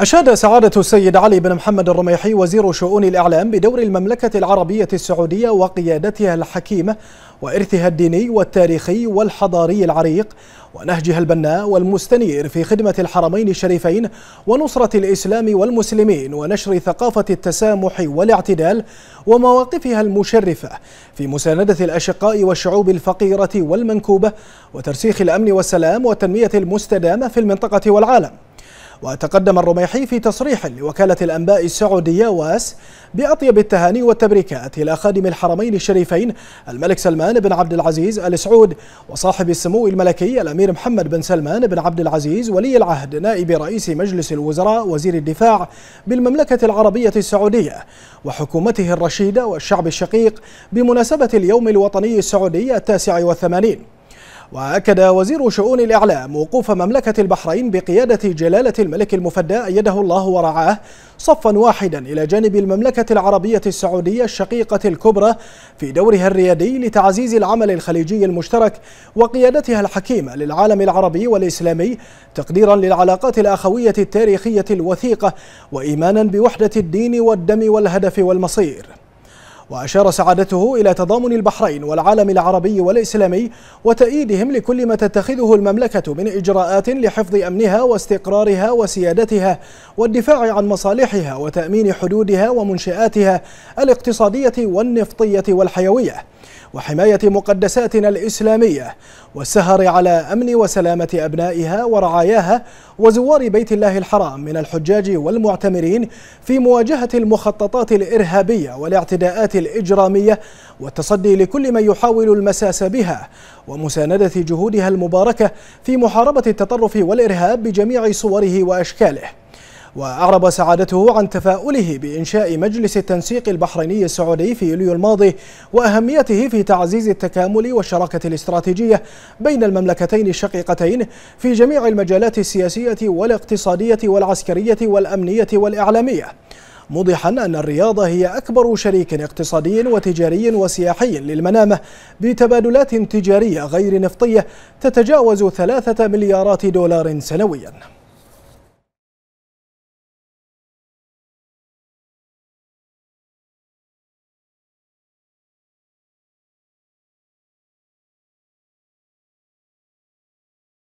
أشاد سعادة السيد علي بن محمد الرميحي وزير شؤون الإعلام بدور المملكة العربية السعودية وقيادتها الحكيمة وإرثها الديني والتاريخي والحضاري العريق ونهجها البناء والمستنير في خدمة الحرمين الشريفين ونصرة الإسلام والمسلمين ونشر ثقافة التسامح والاعتدال ومواقفها المشرفة في مساندة الأشقاء والشعوب الفقيرة والمنكوبة وترسيخ الأمن والسلام والتنمية المستدامة في المنطقة والعالم وتقدم الرميحي في تصريح لوكالة الأنباء السعودية واس بأطيب التهاني والتبريكات إلى خادم الحرمين الشريفين الملك سلمان بن عبد العزيز آل سعود وصاحب السمو الملكي الأمير محمد بن سلمان بن عبد العزيز ولي العهد نائب رئيس مجلس الوزراء وزير الدفاع بالمملكة العربية السعودية وحكومته الرشيدة والشعب الشقيق بمناسبة اليوم الوطني السعودي التاسع والثمانين وأكد وزير شؤون الإعلام وقوف مملكة البحرين بقيادة جلالة الملك المفدى أيده الله ورعاه صفا واحدا إلى جانب المملكة العربية السعودية الشقيقة الكبرى في دورها الريادي لتعزيز العمل الخليجي المشترك وقيادتها الحكيمة للعالم العربي والإسلامي تقديرا للعلاقات الأخوية التاريخية الوثيقة وإيمانا بوحدة الدين والدم والهدف والمصير وأشار سعادته إلى تضامن البحرين والعالم العربي والإسلامي وتأييدهم لكل ما تتخذه المملكة من إجراءات لحفظ أمنها واستقرارها وسيادتها والدفاع عن مصالحها وتأمين حدودها ومنشآتها الاقتصادية والنفطية والحيوية وحماية مقدساتنا الإسلامية والسهر على أمن وسلامة أبنائها ورعاياها وزوار بيت الله الحرام من الحجاج والمعتمرين في مواجهة المخططات الإرهابية والاعتداءات الإجرامية والتصدي لكل من يحاول المساس بها ومساندة جهودها المباركة في محاربة التطرف والإرهاب بجميع صوره وأشكاله وأعرب سعادته عن تفاؤله بإنشاء مجلس التنسيق البحريني السعودي في يوليو الماضي وأهميته في تعزيز التكامل والشراكة الاستراتيجية بين المملكتين الشقيقتين في جميع المجالات السياسية والاقتصادية والعسكرية والأمنية والإعلامية موضحا أن الرياض هي أكبر شريك اقتصادي وتجاري وسياحي للمنامة بتبادلات تجارية غير نفطية تتجاوز ثلاثة مليارات دولار سنوياً